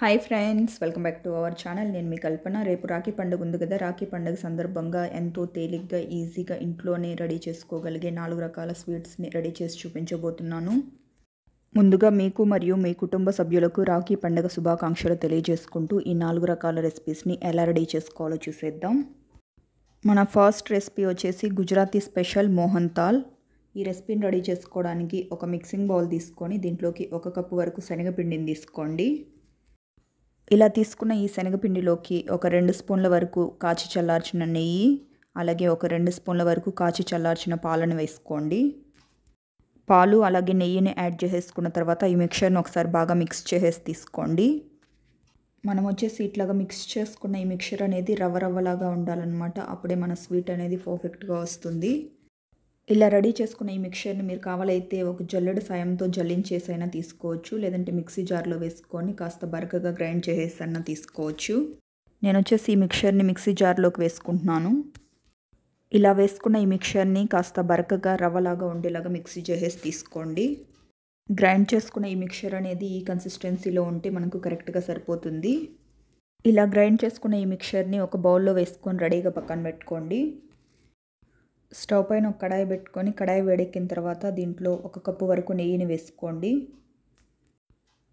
hi friends welcome back to our channel నేను మీ కల్పన రేపు రాఖీ పండుగ ఉంది కదా రాఖీ పండుగ సందర్భంగా ఎంతో తేలిగ్గా ఈజీగా ఇంట్లోనే రెడీ చేసుకోగలిగే నాలుగు రకాల స్వీట్స్ని రెడీ చేసి చూపించబోతున్నాను ముందుగా మీకు మరియు మీ కుటుంబ సభ్యులకు రాఖీ పండుగ శుభాకాంక్షలు తెలియజేసుకుంటూ ఈ నాలుగు రకాల రెసిపీస్ని ఎలా రెడీ చేసుకోవాలో చూసేద్దాం మన ఫస్ట్ రెసిపీ వచ్చేసి గుజరాతీ స్పెషల్ మోహన్ తాల్ ఈ రెసిపీని రెడీ చేసుకోవడానికి ఒక మిక్సింగ్ బౌల్ తీసుకొని దీంట్లోకి ఒక కప్పు వరకు శనగపిండిని తీసుకోండి ఇలా తీసుకున్న ఈ శనగపిండిలోకి ఒక రెండు స్పూన్ల వరకు కాచి చల్లార్చిన నెయ్యి అలాగే ఒక రెండు స్పూన్ల వరకు కాచి చల్లార్చిన పాలను వేసుకోండి పాలు అలాగే నెయ్యిని యాడ్ చేసేసుకున్న తర్వాత ఈ మిక్చర్ని ఒకసారి బాగా మిక్స్ చేసేసి తీసుకోండి మనం వచ్చేసి ఇట్లాగా మిక్స్ చేసుకున్న ఈ మిక్చర్ అనేది రవ్వ రవ్వలాగా ఉండాలన్నమాట అప్పుడే మన స్వీట్ అనేది పర్ఫెక్ట్గా వస్తుంది ఇలా రెడీ చేసుకున్న ఈ మిక్చర్ని మీరు కావాలైతే ఒక జల్లెడు సాయంతో జల్లించేసైనా తీసుకోవచ్చు లేదంటే మిక్సీ జార్లో వేసుకొని కాస్త బరకగా గ్రైండ్ చేసేసైనా తీసుకోవచ్చు నేను వచ్చేసి ఈ మిక్చర్ని మిక్సీ జార్లోకి వేసుకుంటున్నాను ఇలా వేసుకున్న ఈ మిక్చర్ని కాస్త బరకగా రవ్వలాగా ఉండేలాగా మిక్సీ చేసేసి తీసుకోండి గ్రైండ్ చేసుకున్న ఈ మిక్చర్ అనేది ఈ కన్సిస్టెన్సీలో ఉంటే మనకు కరెక్ట్గా సరిపోతుంది ఇలా గ్రైండ్ చేసుకున్న ఈ మిక్చర్ని ఒక బౌల్లో వేసుకొని రెడీగా పక్కన పెట్టుకోండి స్టవ్ పైన ఒక కడాయి పెట్టుకొని కడాయి వేడెక్కిన తర్వాత దీంట్లో ఒక కప్పు వరకు నెయ్యిని వేసుకోండి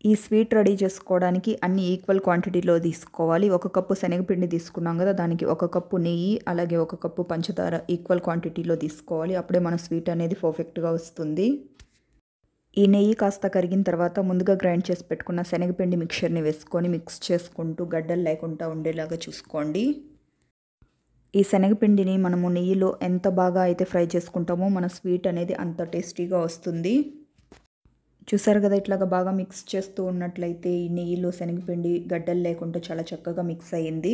ఈ స్వీట్ రెడీ చేసుకోవడానికి అన్ని ఈక్వల్ క్వాంటిటీలో తీసుకోవాలి ఒక కప్పు శనగపిండి తీసుకున్నాం కదా దానికి ఒక కప్పు నెయ్యి అలాగే ఒక కప్పు పంచదార ఈక్వల్ క్వాంటిటీలో తీసుకోవాలి అప్పుడే మన స్వీట్ అనేది పర్ఫెక్ట్గా వస్తుంది ఈ నెయ్యి కాస్త కరిగిన తర్వాత ముందుగా గ్రైండ్ చేసి పెట్టుకున్న శనగపిండి మిక్చర్ని వేసుకొని మిక్స్ చేసుకుంటూ గడ్డలు లేకుండా ఉండేలాగా చూసుకోండి ఈ శనగపిండిని మనము నెయ్యిలో ఎంత బాగా అయితే ఫ్రై చేసుకుంటామో మన స్వీట్ అనేది అంత టేస్టీగా వస్తుంది చూసారు కదా ఇట్లాగా బాగా మిక్స్ చేస్తూ ఉన్నట్లయితే ఈ నెయ్యిలో శనగపిండి గడ్డలు లేకుండా చాలా చక్కగా మిక్స్ అయ్యింది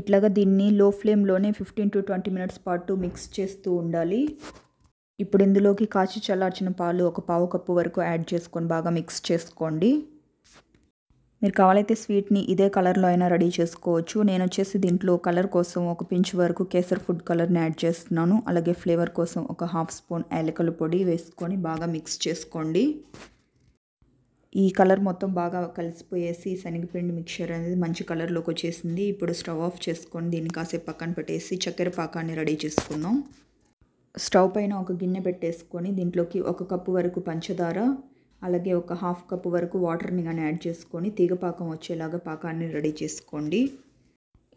ఇట్లాగా దీన్ని లో ఫ్లేమ్లోనే ఫిఫ్టీన్ టు ట్వంటీ మినిట్స్ పాటు మిక్స్ చేస్తూ ఉండాలి ఇప్పుడు ఇందులోకి కాచి చల్లార్చిన పాలు ఒక పావు కప్పు వరకు యాడ్ చేసుకొని బాగా మిక్స్ చేసుకోండి మీరు కావాలైతే స్వీట్ని ఇదే కలర్లో అయినా రెడీ చేసుకోవచ్చు నేను వచ్చేసి దీంట్లో కలర్ కోసం ఒక పించ్ వరకు కేసర్ ఫుడ్ కలర్ని యాడ్ చేస్తున్నాను అలాగే ఫ్లేవర్ కోసం ఒక హాఫ్ స్పూన్ యాలకల పొడి వేసుకొని బాగా మిక్స్ చేసుకోండి ఈ కలర్ మొత్తం బాగా కలిసిపోయేసి శనగపిండి మిక్చర్ అనేది మంచి కలర్లోకి వచ్చేసింది ఇప్పుడు స్టవ్ ఆఫ్ చేసుకొని దీన్ని కాసేపు పక్కన పెట్టేసి చక్కెర పాకాన్ని రెడీ చేసుకుందాం స్టవ్ పైన ఒక గిన్నె పెట్టేసుకొని దీంట్లోకి ఒక కప్పు వరకు పంచదార అలాగే ఒక హాఫ్ కప్ వరకు వాటర్ని కానీ యాడ్ చేసుకొని తీగపాకం వచ్చేలాగా పాకాన్ని రెడీ చేసుకోండి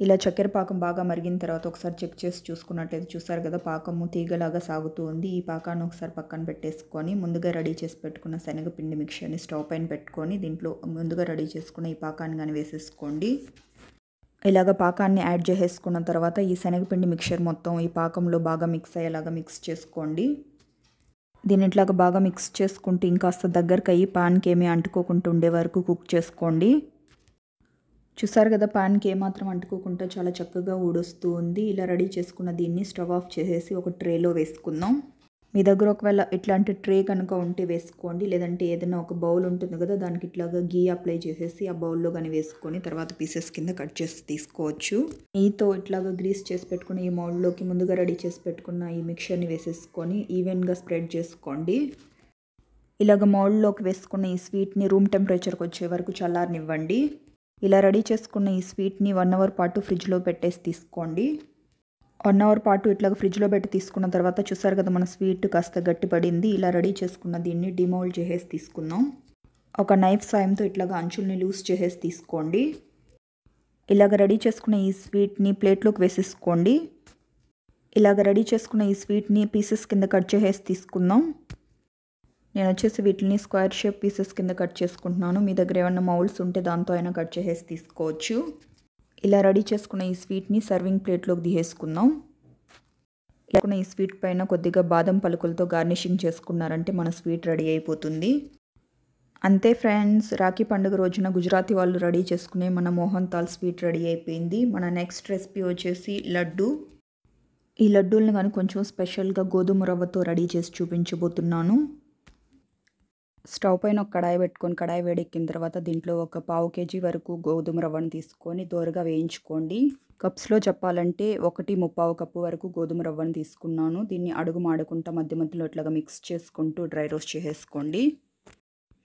ఇలా చక్కెర పాకం బాగా మరిగిన తర్వాత ఒకసారి చెక్ చేసి చూసుకున్నట్లయితే చూసారు కదా పాకము తీగలాగా సాగుతూ ఉంది ఈ పాకాన్ని ఒకసారి పక్కన పెట్టేసుకొని ముందుగా రెడీ చేసి పెట్టుకున్న శనగపిండి మిక్చర్ని స్టవ్ పైన పెట్టుకొని దీంట్లో ముందుగా రెడీ చేసుకున్న ఈ పాకాన్ని కానీ వేసేసుకోండి ఇలాగ పాకాన్ని యాడ్ చేసేసుకున్న తర్వాత ఈ శనగపిండి మిక్చర్ మొత్తం ఈ పాకంలో బాగా మిక్స్ అయ్యేలాగా మిక్స్ చేసుకోండి దీనిట్లో ఇట్లాగా బాగా మిక్స్ చేసుకుంటూ ఇంకాస్త దగ్గరకు అయ్యి పాన్కి ఏమీ అంటుకోకుండా ఉండే వరకు కుక్ చేసుకోండి చూసారు కదా పాన్కి ఏమాత్రం అంటుకోకుండా చాలా చక్కగా ఊడొస్తూ ఉంది ఇలా రెడీ చేసుకున్న దీన్ని స్టవ్ ఆఫ్ చేసేసి ఒక ట్రేలో వేసుకుందాం మీ దగ్గర ఒకవేళ ఇట్లాంటి ట్రే కనుక ఉంటే వేసుకోండి లేదంటే ఏదైనా ఒక బౌల్ ఉంటుంది కదా దానికి ఇట్లాగా గీ అప్లై చేసేసి ఆ బౌల్లో కానీ వేసుకొని తర్వాత పీసెస్ కింద కట్ చేసి తీసుకోవచ్చు నెయ్యితో ఇట్లాగా గ్రీస్ చేసి పెట్టుకున్న ఈ మౌల్డ్లోకి ముందుగా రెడీ చేసి పెట్టుకున్న ఈ మిక్చర్ని వేసేసుకొని ఈవెన్గా స్ప్రెడ్ చేసుకోండి ఇలాగ మౌల్డ్లోకి వేసుకున్న ఈ స్వీట్ని రూమ్ టెంపరేచర్కి వచ్చే వరకు చల్లారనివ్వండి ఇలా రెడీ చేసుకున్న ఈ స్వీట్ని వన్ అవర్ పాటు ఫ్రిడ్జ్లో పెట్టేసి తీసుకోండి వన్ అవర్ పాటు ఇట్లా ఫ్రిడ్జ్లో పెట్టి తీసుకున్న తర్వాత చూసారు కదా మన స్వీట్ కాస్త గట్టిపడింది ఇలా రెడీ చేసుకున్న దీన్ని డిమోల్డ్ చేసేసి తీసుకుందాం ఒక నైఫ్ సాయంతో ఇట్లాగా అంచుల్ని లూజ్ చేసేసి తీసుకోండి ఇలాగ రెడీ చేసుకున్న ఈ స్వీట్ని ప్లేట్లోకి వేసేసుకోండి ఇలాగ రెడీ చేసుకున్న ఈ స్వీట్ని పీసెస్ కింద కట్ చేసేసి తీసుకుందాం నేను వచ్చేసి వీటిని స్క్వేర్ షేప్ పీసెస్ కింద కట్ చేసుకుంటున్నాను మీ దగ్గర ఏమైనా మౌల్స్ ఉంటే దాంతో అయినా కట్ చేసేసి తీసుకోవచ్చు ఇలా రెడీ చేసుకున్న ఈ స్వీట్ని సర్వింగ్ ప్లేట్లోకి దిహేసుకుందాం ఇలా ఈ స్వీట్ పైన కొద్దిగా బాదం పలుకులతో గార్నిషింగ్ చేసుకున్నారంటే మన స్వీట్ రెడీ అయిపోతుంది అంతే ఫ్రెండ్స్ రాఖీ పండుగ రోజున గుజరాతీ వాళ్ళు రెడీ చేసుకునే మన మోహన్ తాల్ స్వీట్ రెడీ అయిపోయింది మన నెక్స్ట్ రెసిపీ వచ్చేసి లడ్డు ఈ లడ్డూలను కానీ కొంచెం స్పెషల్గా గోధుమ రవ్వతో రెడీ చేసి చూపించబోతున్నాను స్టవ్ పైన ఒక కడాయి పెట్టుకొని కడాయి వేడెక్కిన తర్వాత దీంట్లో ఒక పావు కేజీ వరకు గోధుమ రవ్వను తీసుకొని దోరగా వేయించుకోండి కప్స్లో చెప్పాలంటే ఒకటి ముప్పావు కప్పు వరకు గోధుమ రవ్వను తీసుకున్నాను దీన్ని అడుగు మాడకుండా మధ్య మధ్యలో ఇట్లాగా మిక్స్ చేసుకుంటూ డ్రై రోస్ట్ చేసేసుకోండి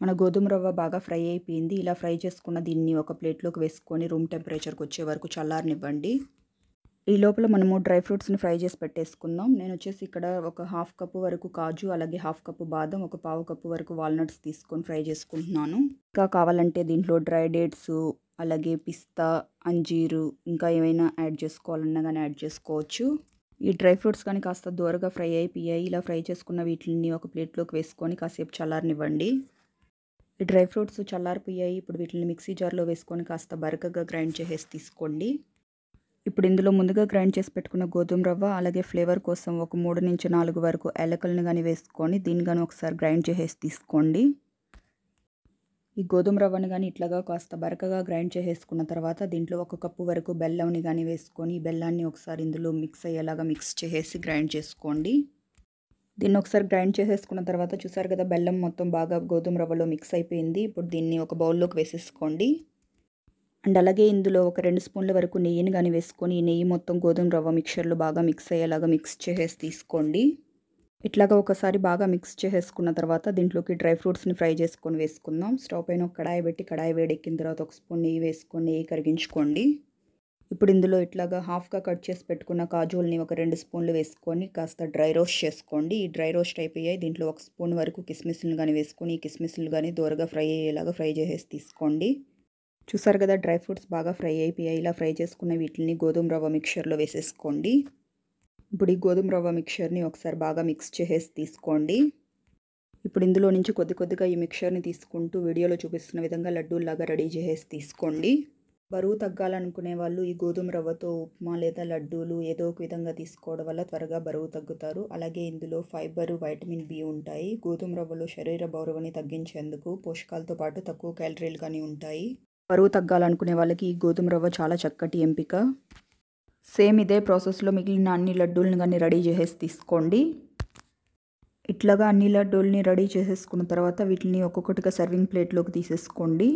మన గోధుమ రవ్వ బాగా ఫ్రై అయిపోయింది ఇలా ఫ్రై చేసుకున్న దీన్ని ఒక ప్లేట్లోకి వేసుకొని రూమ్ టెంపరేచర్కి వచ్చే వరకు చల్లారనివ్వండి ఈ లోపల మనము డ్రై ఫ్రూట్స్ని ఫ్రై చేసి పెట్టేసుకుందాం నేను వచ్చేసి ఇక్కడ ఒక హాఫ్ కప్పు వరకు కాజు అలాగే హాఫ్ కప్పు బాదం ఒక పావు కప్పు వరకు వాల్నట్స్ తీసుకొని ఫ్రై చేసుకుంటున్నాను ఇంకా కావాలంటే దీంట్లో డ్రై డేట్స్ అలాగే పిస్తా అంజీరు ఇంకా ఏమైనా యాడ్ చేసుకోవాలన్నా కానీ యాడ్ చేసుకోవచ్చు ఈ డ్రై ఫ్రూట్స్ కానీ కాస్త దూరగా ఫ్రై అయిపోయాయి ఇలా ఫ్రై చేసుకున్న వీటిని ఒక ప్లేట్లోకి వేసుకొని కాసేపు చల్లారనివ్వండి ఈ డ్రై ఫ్రూట్స్ చల్లారిపోయాయి ఇప్పుడు వీటిని మిక్సీ జార్లో వేసుకొని కాస్త బరకగా గ్రైండ్ చేసేసి తీసుకోండి ఇప్పుడు ఇందులో ముందుగా గ్రైండ్ చేసి పెట్టుకున్న గోధుమ రవ్వ అలాగే ఫ్లేవర్ కోసం ఒక మూడు నుంచి నాలుగు వరకు ఎలకలను కానీ వేసుకొని దీన్ని కానీ ఒకసారి గ్రైండ్ చేసేసి తీసుకోండి ఈ గోధుమ రవ్వను కానీ ఇట్లాగా కాస్త బరకగా గ్రైండ్ చేసేసుకున్న తర్వాత దీంట్లో ఒక కప్పు వరకు బెల్లంని కానీ వేసుకొని బెల్లాన్ని ఒకసారి ఇందులో మిక్స్ అయ్యేలాగా మిక్స్ చేసేసి గ్రైండ్ చేసుకోండి దీన్ని ఒకసారి గ్రైండ్ చేసేసుకున్న తర్వాత చూసారు కదా బెల్లం మొత్తం బాగా గోధుమ రవ్వలో మిక్స్ అయిపోయింది ఇప్పుడు దీన్ని ఒక బౌల్లోకి వేసేసుకోండి అండ్ అలాగే ఇందులో ఒక రెండు స్పూన్ల వరకు నెయ్యిని కానీ వేసుకొని నెయ్యి మొత్తం గోధుమ రవ్వ మిక్చర్లో బాగా మిక్స్ అయ్యేలాగా మిక్స్ చేసేసి తీసుకోండి ఇట్లాగా ఒకసారి బాగా మిక్స్ చేసేసుకున్న తర్వాత దీంట్లోకి డ్రై ఫ్రూట్స్ని ఫ్రై చేసుకొని వేసుకుందాం స్టవ్ పైన ఒక కడాయి పెట్టి కడాయి వేడెక్కిన తర్వాత ఒక స్పూన్ నెయ్యి వేసుకొని నెయ్యి కరిగించుకోండి ఇప్పుడు ఇందులో ఇట్లాగా హాఫ్గా కట్ చేసి పెట్టుకున్న కాజుల్ని ఒక రెండు స్పూన్లు వేసుకొని కాస్త డ్రై రోస్ట్ చేసుకోండి ఈ డ్రై రోస్ట్ అయిపోయాయి దీంట్లో ఒక స్పూన్ వరకు కిస్మిస్లు కానీ వేసుకొని ఈ కిస్మిస్లు కానీ దూరగా ఫ్రై అయ్యేలాగా ఫ్రై చేసేసి తీసుకోండి చూసారు కదా డ్రై ఫ్రూట్స్ బాగా ఫ్రై అయిపోయాయి ఇలా ఫ్రై చేసుకున్న వీటిని గోధుమ రవ్వ మిక్చర్లో వేసేసుకోండి ఇప్పుడు ఈ గోధుమ రవ్వ మిక్చర్ని ఒకసారి బాగా మిక్స్ చేసేసి తీసుకోండి ఇప్పుడు ఇందులో నుంచి కొద్ది కొద్దిగా ఈ మిక్చర్ని తీసుకుంటూ వీడియోలో చూపిస్తున్న విధంగా లడ్డూల్లాగా రెడీ చేసేసి తీసుకోండి బరువు తగ్గాలనుకునే వాళ్ళు ఈ గోధుమ రవ్వతో ఉప్మా లేదా లడ్డూలు ఏదో ఒక విధంగా తీసుకోవడం వల్ల త్వరగా బరువు తగ్గుతారు అలాగే ఇందులో ఫైబర్ వైటమిన్ బి ఉంటాయి గోధుమ రవ్వలో శరీర బరువుని తగ్గించేందుకు పోషకాలతో పాటు తక్కువ క్యాలరీలు కానీ ఉంటాయి బరువు తగ్గాలనుకునే వాళ్ళకి ఈ గోధుమ రవ్వ చాలా చక్కటి ఎంపిక సేమ్ ఇదే ప్రాసెస్లో మిగిలిన అన్ని లడ్డూలను కానీ రెడీ చేసేసి తీసుకోండి ఇట్లాగా అన్ని లడ్డూల్ని రెడీ చేసేసుకున్న తర్వాత వీటిని ఒక్కొక్కటిగా సర్వింగ్ ప్లేట్లోకి తీసేసుకోండి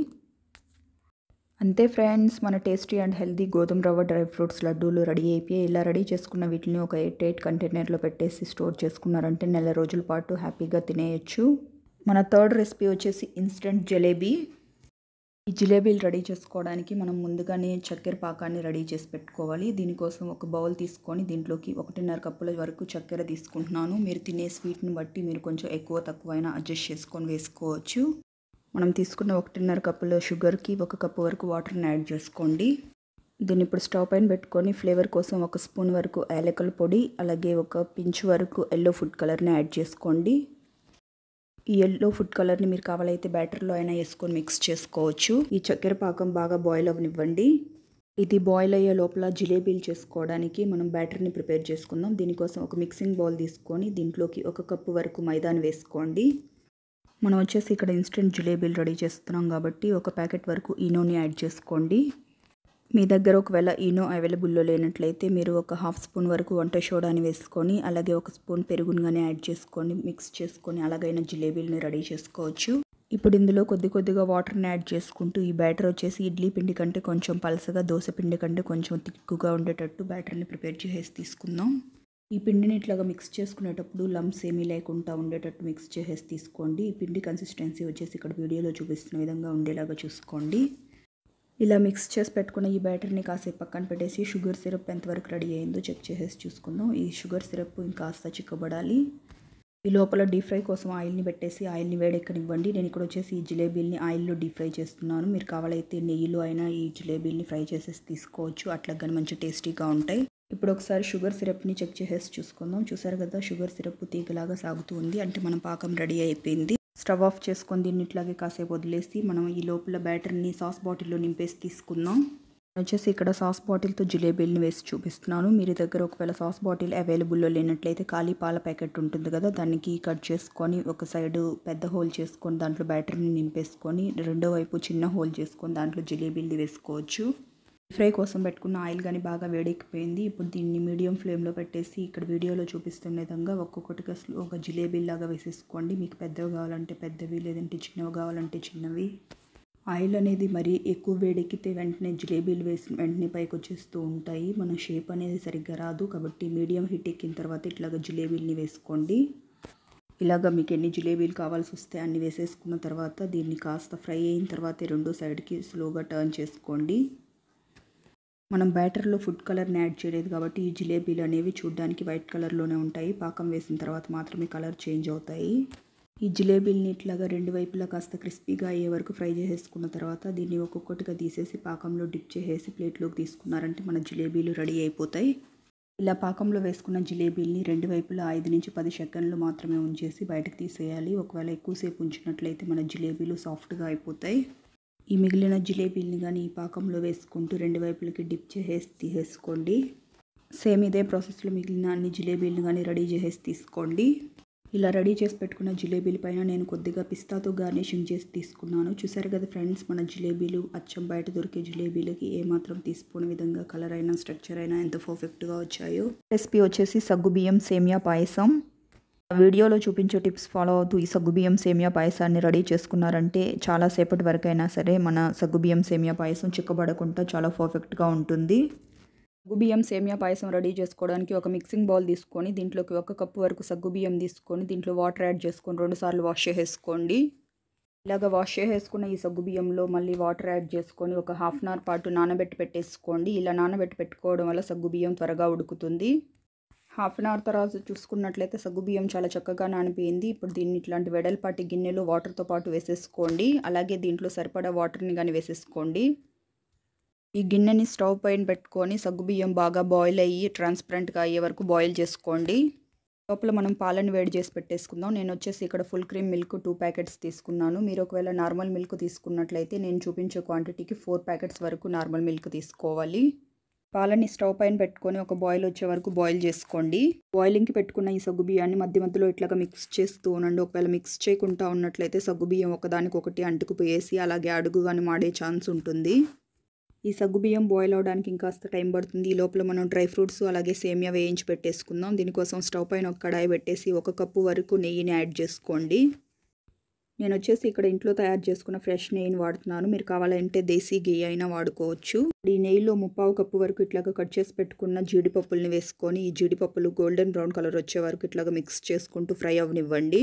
అంతే ఫ్రెండ్స్ మన టేస్టీ అండ్ హెల్దీ గోధుమ రవ్వ డ్రై ఫ్రూట్స్ లడ్డూలు రెడీ అయిపోయి ఇలా రెడీ చేసుకున్న వీటిని ఒక ఎయిట్ ఎయిట్ కంటైనర్లో పెట్టేసి స్టోర్ చేసుకున్నారంటే నెల రోజుల పాటు హ్యాపీగా తినేయచ్చు మన థర్డ్ రెసిపీ వచ్చేసి ఇన్స్టెంట్ జలేబీ ఈ జిలేబీలు రెడీ చేసుకోవడానికి మనం ముందుగానే చక్కెర పాకాన్ని రెడీ చేసి పెట్టుకోవాలి దీనికోసం ఒక బౌల్ తీసుకొని దీంట్లోకి ఒకటిన్నర కప్పుల వరకు చక్కెర తీసుకుంటున్నాను మీరు తినే స్వీట్ని బట్టి మీరు కొంచెం ఎక్కువ తక్కువైనా అడ్జస్ట్ చేసుకొని వేసుకోవచ్చు మనం తీసుకున్న ఒకటిన్నర కప్పుల షుగర్కి ఒక కప్పు వరకు వాటర్ని యాడ్ చేసుకోండి దీన్ని ఇప్పుడు స్టవ్ పైన పెట్టుకొని ఫ్లేవర్ కోసం ఒక స్పూన్ వరకు యాలకల పొడి అలాగే ఒక పించ్ వరకు ఎల్లో ఫుడ్ కలర్ని యాడ్ చేసుకోండి ఈ ఎల్లో ఫుడ్ కలర్ని మీరు కావాలైతే బ్యాటర్లో అయినా వేసుకొని మిక్స్ చేసుకోవచ్చు ఈ చక్కెర పాకం బాగా బాయిల్ అవ్వనివ్వండి ఇది బాయిల్ అయ్యే లోపల జిలేబీలు చేసుకోవడానికి మనం బ్యాటర్ని ప్రిపేర్ చేసుకుందాం దీనికోసం ఒక మిక్సింగ్ బౌల్ తీసుకొని దీంట్లోకి ఒక కప్పు వరకు మైదాన్ వేసుకోండి మనం వచ్చేసి ఇక్కడ ఇన్స్టెంట్ జిలేబీలు రెడీ చేస్తున్నాం కాబట్టి ఒక ప్యాకెట్ వరకు ఈనోని యాడ్ చేసుకోండి మీ దగ్గర ఒకవేళ ఈనో అవైలబుల్లో లేనట్లయితే మీరు ఒక హాఫ్ స్పూన్ వరకు వంట సోడాని వేసుకొని అలాగే ఒక స్పూన్ పెరుగును కానీ యాడ్ చేసుకొని మిక్స్ చేసుకొని అలాగైనా జిలేబీలని రెడీ చేసుకోవచ్చు ఇప్పుడు ఇందులో కొద్ది కొద్దిగా వాటర్ని యాడ్ చేసుకుంటూ ఈ బ్యాటర్ వచ్చేసి ఇడ్లీ పిండి కంటే కొంచెం పలసగా దోశ పిండి కంటే కొంచెం తిక్కుగా ఉండేటట్టు బ్యాటర్ని ప్రిపేర్ చేసేసి తీసుకుందాం ఈ పిండిని ఇట్లాగా మిక్స్ చేసుకునేటప్పుడు లంప్స్ ఏమీ లేకుండా ఉండేటట్టు మిక్స్ చేసేసి తీసుకోండి ఈ పిండి కన్సిస్టెన్సీ వచ్చేసి ఇక్కడ వీడియోలో చూపిస్తున్న విధంగా ఉండేలాగా చూసుకోండి ఇలా మిక్స్ చేసి పెట్టుకున్న ఈ బ్యాటర్ని కాసేపు పక్కన పెట్టేసి షుగర్ సిరప్ ఎంతవరకు రెడీ అయిందో చెక్ చేసేసి చూసుకుందాం ఈ షుగర్ సిరప్ ఇంకాస్త చిక్కబడాలి ఈ లోపల డీప్ ఫ్రై కోసం ఆయిల్ని పెట్టేసి ఆయిల్ని ఇవ్వండి నేను ఇక్కడ వచ్చేసి ఈ జిలేబీల్ని ఆయిల్లో డీప్ ఫ్రై చేస్తున్నాను మీరు కావాలైతే నెయ్యిలో అయినా ఈ జిలేబీల్ని ఫ్రై చేసేసి తీసుకోవచ్చు అట్లా కానీ మంచి టేస్టీగా ఉంటాయి ఇప్పుడు ఒకసారి షుగర్ సిరప్ని చెక్ చేసేసి చూసుకుందాం చూసారు కదా షుగర్ సిరప్ తీగలాగా సాగుతూ ఉంది అంటే మన పాకం రెడీ అయిపోయింది స్టవ్ ఆఫ్ చేసుకొని దీన్ని ఇట్లాగే కాసేపు వదిలేసి మనం ఈ లోపల బ్యాటర్ని సాస్ బాటిల్లో నింపేసి తీసుకుందాం వచ్చేసి ఇక్కడ సాస్ బాటిల్తో జిలేబీలను వేసి చూపిస్తున్నాను మీరు దగ్గర ఒకవేళ సాస్ బాటిల్ అవైలబుల్లో లేనట్లయితే ఖాళీ పాల ప్యాకెట్ ఉంటుంది కదా దానికి కట్ చేసుకొని ఒక సైడ్ పెద్ద హోల్ చేసుకొని దాంట్లో బ్యాటర్ని నింపేసుకొని రెండో వైపు చిన్న హోల్ చేసుకొని దాంట్లో జిలేబీలు వేసుకోవచ్చు ఫ్రై కోసం పెట్టుకున్న ఆయిల్ కానీ బాగా వేడెక్కిపోయింది ఇప్పుడు దీన్ని మీడియం ఫ్లేమ్లో పెట్టేసి ఇక్కడ వీడియోలో చూపిస్తున్న విధంగా ఒక్కొక్కటిగా ఒక జిలేబీలాగా వేసేసుకోండి మీకు పెద్దవి కావాలంటే పెద్దవి లేదంటే చిన్నవి కావాలంటే చిన్నవి ఆయిల్ అనేది మరీ ఎక్కువ వేడెక్కితే వెంటనే జిలేబీలు వేసి వెంటనే పైకి వచ్చేస్తూ ఉంటాయి మన షేప్ అనేది సరిగ్గా రాదు కాబట్టి మీడియం హీట్ ఎక్కిన తర్వాత ఇట్లాగ జిలేబీల్ని వేసుకోండి ఇలాగ మీకు ఎన్ని జిలేబీలు కావాల్సి వస్తే అన్ని వేసేసుకున్న తర్వాత దీన్ని కాస్త ఫ్రై అయిన తర్వాత రెండో సైడ్కి స్లోగా టర్న్ చేసుకోండి మనం బ్యాటర్లో ఫుడ్ కలర్ని యాడ్ చేయలేదు కాబట్టి ఈ జిలేబీలు అనేవి చూడ్డానికి వైట్ కలర్లోనే ఉంటాయి పాకం వేసిన తర్వాత మాత్రమే కలర్ చేంజ్ అవుతాయి ఈ జిలేబీలని ఇట్లాగా రెండు వైపులా కాస్త క్రిస్పీగా అయ్యే వరకు ఫ్రై చేసేసుకున్న తర్వాత దీన్ని ఒక్కొక్కటిగా తీసేసి పాకంలో డిప్ చేసేసి ప్లేట్లోకి తీసుకున్నారంటే మన జిలేబీలు రెడీ అయిపోతాయి ఇలా పాకంలో వేసుకున్న జిలేబీల్ని రెండు వైపులా ఐదు నుంచి పది సెకండ్లు మాత్రమే ఉంచేసి బయటకు తీసేయాలి ఒకవేళ ఎక్కువసేపు ఉంచినట్లయితే మన జిలేబీలు సాఫ్ట్గా అయిపోతాయి ఈ మిగిలిన జిలేబీని కానీ ఈ పాకంలో వేసుకుంటూ రెండు వైపులకి డిప్ చేసేసి తీసేసుకోండి సేమ్ ఇదే ప్రాసెస్లో మిగిలిన అన్ని జిలేబీలను కానీ రెడీ చేసేసి తీసుకోండి ఇలా రెడీ చేసి పెట్టుకున్న జిలేబీల పైన నేను కొద్దిగా పిస్తాతో గార్నిషింగ్ చేసి తీసుకున్నాను చూసారు కదా ఫ్రెండ్స్ మన జిలేబీలు అచ్చం బయట దొరికే జిలేబీలకి ఏమాత్రం తీసుకోని విధంగా కలర్ అయినా స్ట్రక్చర్ అయినా ఎంత పర్ఫెక్ట్గా వచ్చాయో రెసిపీ వచ్చేసి సగ్గు బియ్యం సేమియా పాయసం వీడియోలో చూపించే టిప్స్ ఫాలో అవుతూ ఈ సగ్గుబియ్యం సేమియా పాయసాన్ని రెడీ చేసుకున్నారంటే చాలా సేపటి వరకు అయినా సరే మన సగ్గుబియ్యం సేమియా పాయసం చిక్కబడకుండా చాలా పర్ఫెక్ట్గా ఉంటుంది సగ్గుబియ్యం సేమియా పాయసం రెడీ చేసుకోవడానికి ఒక మిక్సింగ్ బౌల్ తీసుకొని దీంట్లోకి ఒక కప్పు వరకు సగ్గుబియ్యం తీసుకొని దీంట్లో వాటర్ యాడ్ చేసుకొని రెండుసార్లు వాష్ చేసేసుకోండి ఇలాగ వాష్ చేసేసుకున్న ఈ సగ్గుబియ్యంలో మళ్ళీ వాటర్ యాడ్ చేసుకొని ఒక హాఫ్ అన్ అవర్ పాటు నానబెట్టి పెట్టేసుకోండి ఇలా నానబెట్టి పెట్టుకోవడం వల్ల సగ్గుబియ్యం త్వరగా ఉడుకుతుంది హాఫ్ అన్ అవర్ తర్వాత చూసుకున్నట్లయితే సగ్గుబియ్యం చాలా చక్కగా నానిపోయింది ఇప్పుడు దీన్ని ఇట్లాంటి వెడల్పాటి గిన్నెలు వాటర్తో పాటు వేసేసుకోండి అలాగే దీంట్లో సరిపడా వాటర్ని కానీ వేసేసుకోండి ఈ గిన్నెని స్టవ్ పైన పెట్టుకొని సగ్గుబియ్యం బాగా బాయిల్ అయ్యి ట్రాన్స్పరెంట్గా అయ్యే వరకు బాయిల్ చేసుకోండి లోపల మనం పాలను వేడి చేసి పెట్టేసుకుందాం నేను వచ్చేసి ఇక్కడ full cream milk two packets తీసుకున్నాను మీరు ఒకవేళ నార్మల్ మిల్క్ తీసుకున్నట్లయితే నేను చూపించే క్వాంటిటీకి ఫోర్ ప్యాకెట్స్ వరకు నార్మల్ మిల్క్ తీసుకోవాలి పాలని స్టవ్ పైన పెట్టుకొని ఒక బాయిల్ వచ్చే వరకు బాయిల్ చేసుకోండి బాయిలింగ్కి పెట్టుకున్న ఈ సగ్గు బియ్యాన్ని మధ్య మధ్యలో ఇట్లాగా మిక్స్ చేస్తూ ఉండండి ఒకవేళ మిక్స్ చేయకుండా ఉన్నట్లయితే సగ్గు బియ్యం ఒకటి అంటుకుపోయేసి అలాగే అడుగు కానీ మాడే ఛాన్స్ ఉంటుంది ఈ సగ్గు బియ్యం బాయిల్ అవడానికి ఇంకాస్త టైం పడుతుంది ఈ లోపల మనం డ్రై ఫ్రూట్స్ అలాగే సేమియా వేయించి పెట్టేసుకుందాం దీనికోసం స్టవ్ పైన ఒక కడాయి పెట్టేసి ఒక కప్పు వరకు నెయ్యిని యాడ్ చేసుకోండి నేను వచ్చేసి ఇక్కడ ఇంట్లో తయారు చేసుకున్న ఫ్రెష్ నెయ్యిని వాడుతున్నాను మీరు కావాలంటే దేశీ ఘీ అయినా వాడుకోవచ్చు ఈ నెయ్యిలో ముప్పావు కప్పు వరకు ఇట్లాగా కట్ చేసి పెట్టుకున్న జీడిపప్పుల్ని వేసుకొని ఈ జీడిపప్పులు గోల్డెన్ బ్రౌన్ కలర్ వచ్చే వరకు ఇట్లాగా మిక్స్ చేసుకుంటూ ఫ్రై అవనివ్వండి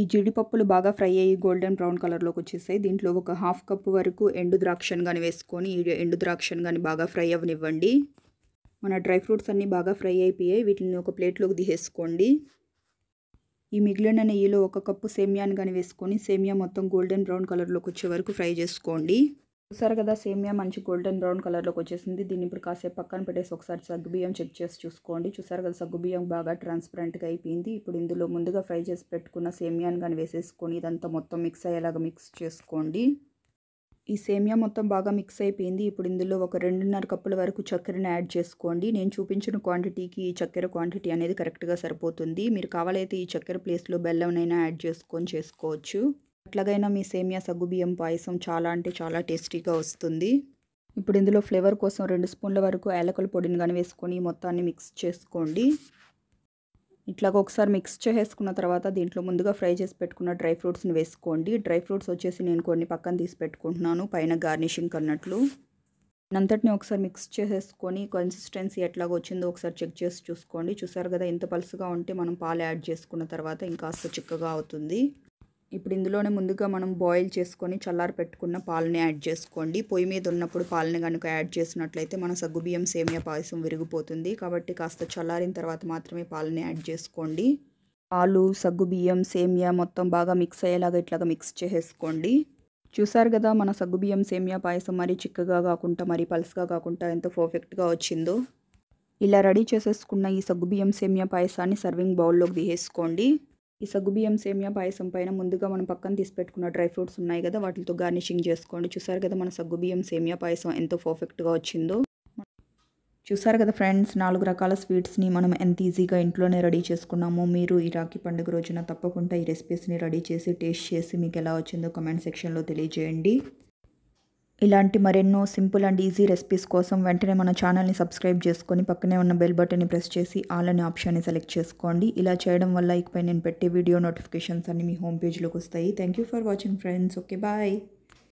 ఈ జీడిపప్పులు బాగా ఫ్రై అయ్యి గోల్డెన్ బ్రౌన్ కలర్లోకి వచ్చేసాయి దీంట్లో ఒక హాఫ్ కప్ వరకు ఎండు ద్రాక్షను కానీ వేసుకొని ఎండు ద్రాక్షను కానీ బాగా ఫ్రై అవనివ్వండి మన డ్రై ఫ్రూట్స్ అన్నీ బాగా ఫ్రై అయిపోయాయి వీటిని ఒక ప్లేట్లోకి దిగేసుకోండి ఈ మిగిలిన నెయ్యిలో ఒక కప్పు సేమియాని కానీ వేసుకొని సేమియా మొత్తం గోల్డెన్ బ్రౌన్ కలర్లోకి వచ్చే వరకు ఫ్రై చేసుకోండి చూసారు కదా సేమియా మంచి గోల్డెన్ బ్రౌన్ కలర్లోకి వచ్చేసింది దీన్ని ఇప్పుడు కాసేపు పక్కన పెట్టేసి ఒకసారి సగ్గుబియ్యం చెక్ చేసి చూసుకోండి చూసారు కదా సగ్గుబియ్యం బాగా ట్రాన్స్పరెంట్గా అయిపోయింది ఇప్పుడు ఇందులో ముందుగా ఫ్రై చేసి పెట్టుకున్న సేమియాని కానీ వేసేసుకొని ఇదంతా మొత్తం మిక్స్ అయ్యేలాగా మిక్స్ చేసుకోండి ఈ సేమియా మొత్తం బాగా మిక్స్ అయిపోయింది ఇప్పుడు ఇందులో ఒక రెండున్నర కప్పుల వరకు చక్కెరను యాడ్ చేసుకోండి నేను చూపించిన క్వాంటిటీకి ఈ చక్కెర క్వాంటిటీ అనేది కరెక్ట్గా సరిపోతుంది మీరు కావాలైతే ఈ చక్కెర ప్లేస్లో బెల్లంనైనా యాడ్ చేసుకొని చేసుకోవచ్చు అట్లాగైనా మీ సేమియా బియ్యం పాయసం చాలా అంటే చాలా టేస్టీగా వస్తుంది ఇప్పుడు ఇందులో ఫ్లేవర్ కోసం రెండు స్పూన్ల వరకు ఏలకల పొడిని కానీ వేసుకొని మొత్తాన్ని మిక్స్ చేసుకోండి ఇట్లాగ ఒకసారి మిక్స్ చేసుకున్న తర్వాత దీంట్లో ముందుగా ఫ్రై చేసి పెట్టుకున్న డ్రై ఫ్రూట్స్ని వేసుకోండి డ్రై ఫ్రూట్స్ వచ్చేసి నేను కొన్ని పక్కన తీసి పెట్టుకుంటున్నాను పైన గార్నిషింగ్ అన్నట్లు అంతటిని ఒకసారి మిక్స్ చేసేసుకొని కన్సిస్టెన్సీ ఎట్లాగ వచ్చిందో ఒకసారి చెక్ చేసి చూసుకోండి చూసారు కదా ఎంత పలుసుగా ఉంటే మనం పాలు యాడ్ చేసుకున్న తర్వాత ఇంకా కాస్త చిక్కగా అవుతుంది ఇప్పుడు ఇందులోనే ముందుగా మనం బాయిల్ చేసుకొని చల్లారి పెట్టుకున్న పాలని యాడ్ చేసుకోండి పొయ్యి మీద ఉన్నప్పుడు పాలని కనుక యాడ్ చేసినట్లయితే మన సగ్గుబియ్యం సేమియా పాయసం విరిగిపోతుంది కాబట్టి కాస్త చల్లారిన తర్వాత మాత్రమే పాలని యాడ్ చేసుకోండి పాలు సగ్గుబియ్యం సేమియా మొత్తం బాగా మిక్స్ అయ్యేలాగా ఇట్లాగా మిక్స్ చేసేసుకోండి చూసారు కదా మన సగ్గుబియ్యం సేమియా పాయసం మరీ చిక్కగా కాకుండా మరీ పలుసుగా కాకుండా ఎంత పర్ఫెక్ట్గా వచ్చిందో ఇలా రెడీ చేసేసుకున్న ఈ సగ్గుబియ్యం సేమియా పాయసాన్ని సర్వింగ్ బౌల్లోకి తీసేసుకోండి ఈ సగ్గుబియ్యం సేమియా పాయసం పైన ముందుగా మనం పక్కన తీసి పెట్టుకున్న డ్రై ఫ్రూట్స్ ఉన్నాయి కదా వాటితో గార్నిషింగ్ చేసుకోండి చూసారు కదా మన సగ్గుబియ్యం సేమియా పాయసం ఎంతో పర్ఫెక్ట్గా వచ్చిందో చూసారు కదా ఫ్రెండ్స్ నాలుగు రకాల స్వీట్స్ని మనం ఎంత ఈజీగా ఇంట్లోనే రెడీ చేసుకున్నామో మీరు ఈ రాఖీ పండుగ రోజున తప్పకుండా ఈ రెసిపీస్ని రెడీ చేసి టేస్ట్ చేసి మీకు ఎలా వచ్చిందో కమెంట్ సెక్షన్లో తెలియజేయండి ఇలాంటి మరెన్నో సింపుల్ అండ్ ఈజీ రెసిపీస్ కోసం వెంటనే మన ఛానల్ని సబ్స్క్రైబ్ చేసుకొని పక్కనే ఉన్న బెల్ బటన్ని ప్రెస్ చేసి ఆల్ అనే ఆప్షన్ని సెలెక్ట్ చేసుకోండి ఇలా చేయడం వల్ల ఇకపై నేను పెట్టే వీడియో నోటిఫికేషన్స్ అన్ని మీ హోమ్ పేజ్లోకి వస్తాయి thank you for watching friends okay bye